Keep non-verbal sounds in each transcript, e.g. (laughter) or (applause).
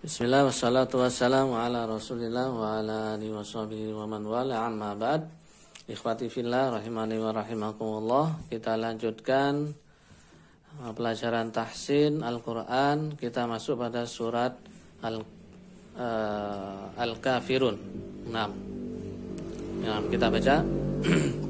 Bismillah wassalatu wassalamu ala rasulillah wa ala alihi wa sahbihi wa man wala amma ba'd Ikhwati fillah rahimani wa rahimakumullah Kita lanjutkan uh, pelajaran tahsin Al-Quran Kita masuk pada surat Al, uh, Al-Kafirun 6 kita baca (clears throat)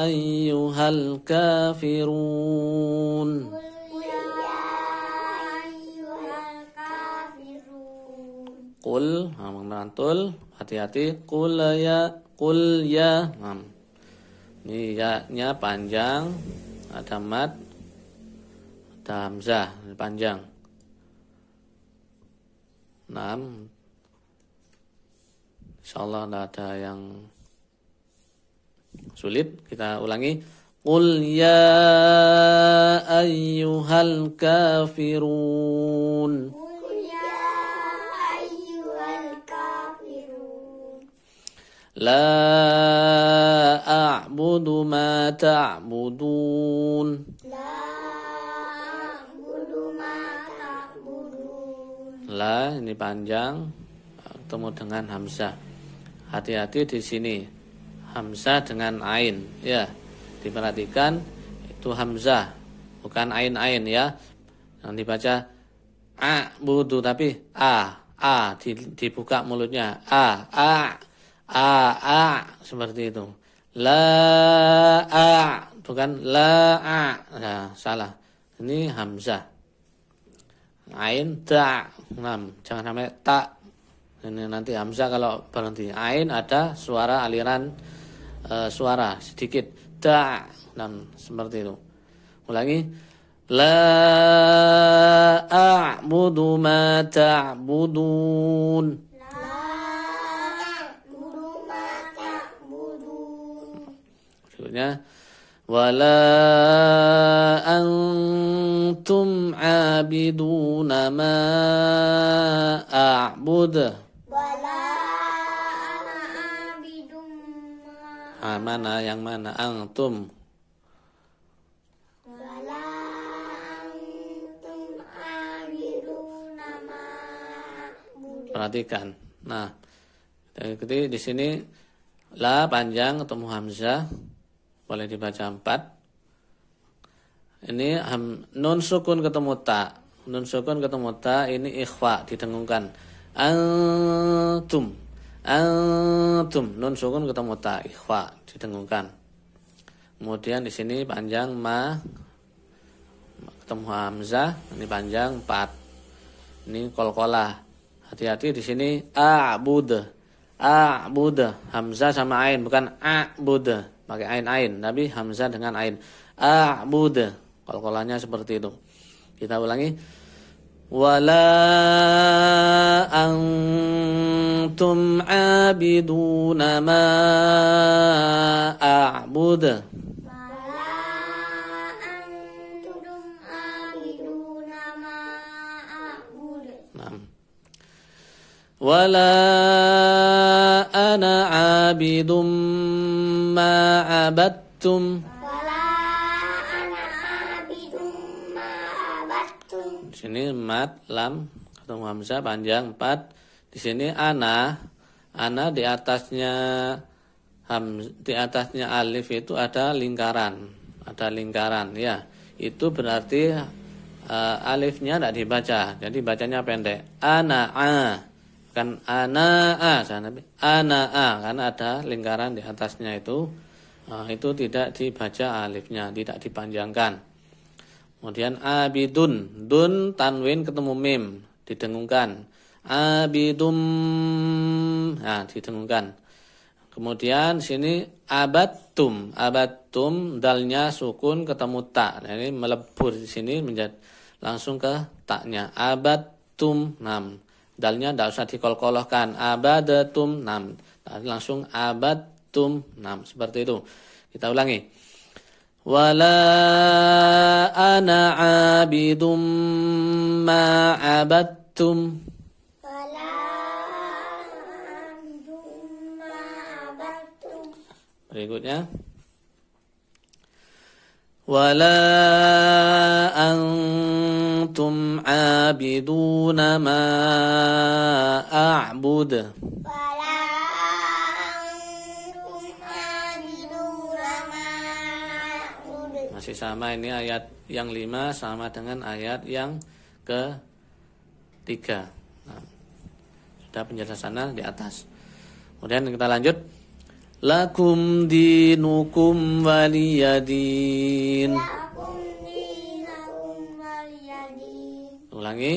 أيها الكافرون Kul, nah, menantul, hati-hati. Kul ya, kul ya. Nah, ini ya-nya panjang, ada mat, ada hamzah, panjang. Nah, insyaallah ada yang Sulit, kita ulangi. Qul ya ayyuhal kafirun. Qul ya ayyuhal kafirun. La a'budu ma ta'budun. La a'budu ma La ini panjang ketemu dengan hamzah. Hati-hati di sini. Hamzah dengan Ain ya diperhatikan itu Hamzah bukan Ain Ain ya yang dibaca A budu tapi A A di dibuka mulutnya A A A A seperti itu La A bukan La A nah, salah ini Hamzah Ain tak enam jangan sampai tak ini nanti Hamzah kalau berhenti Ain ada suara aliran e, suara sedikit da dan seperti itu. Ulangi la a'budu ma ta'budun. Ya. wala antum 'abiduna ma a'budu mana yang mana antum perhatikan nah jadi di sini la panjang ketemu hamzah boleh dibaca empat ini ham, nun sukun ketemu ta nun sukun ketemu ta ini ikhfa didengungkan antum antum nun sukun ketemu ta ikhfa didengungkan kemudian di sini panjang ma ketemu hamzah ini panjang empat. ini kolkola hati-hati di sini a-bude a'bud bude hamzah sama ain bukan a-bude pakai ain ain tapi hamzah dengan ain a'bud kolkolanya seperti itu kita ulangi wala ang أنتم عابدون ما أعبد ولا أنا عابد ما عبدتم ولا أنا عابد ما عبدتم sini mat lam ketemu hamzah panjang 4 di sini ana, ana di atasnya ham, di atasnya alif itu ada lingkaran, ada lingkaran ya. Itu berarti uh, alifnya tidak dibaca, jadi bacanya pendek. Ana a, kan ana a, ana a, karena ada lingkaran di atasnya itu. uh, itu tidak dibaca alifnya, tidak dipanjangkan. Kemudian abidun, dun tanwin ketemu mim, didengungkan abidum nah didengungkan kemudian sini abatum abatum dalnya sukun ketemu tak nah, ini melebur di sini menjadi langsung ke taknya abatum nam dalnya tidak usah dikolkolokan abadatum nam nah, langsung abatum nam seperti itu kita ulangi wala ana abidum ma abatum Berikutnya ولا أنتم عابدون ما أعبد ولا Masih sama ini ayat yang lima sama dengan ayat yang ke tiga nah, Sudah penjelasannya di atas Kemudian kita lanjut Lakum dinukum waliyadin. Lakum waliyadin. Ulangi.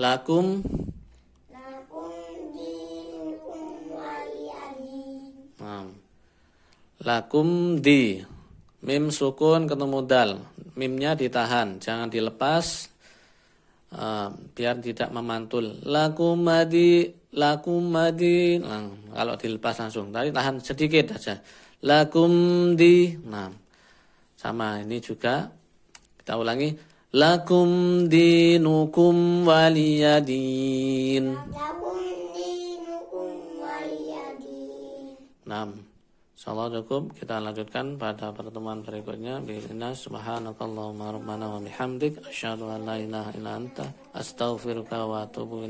Lakum. Lakum waliyadin. Lakum di. Mim sukun ketemu dal. Mimnya ditahan, jangan dilepas. Uh, biar tidak memantul. Lakum di lakum madin nah, kalau dilepas langsung tadi tahan sedikit aja lakum di nah, sama ini juga kita ulangi lakum dinukum waliyadin waliyadin Nam, Insyaallah cukup kita lanjutkan pada pertemuan berikutnya bismillah subhanakallahumma rabbana wa bihamdik asyhadu an la ilaha illa anta astaghfiruka wa atubu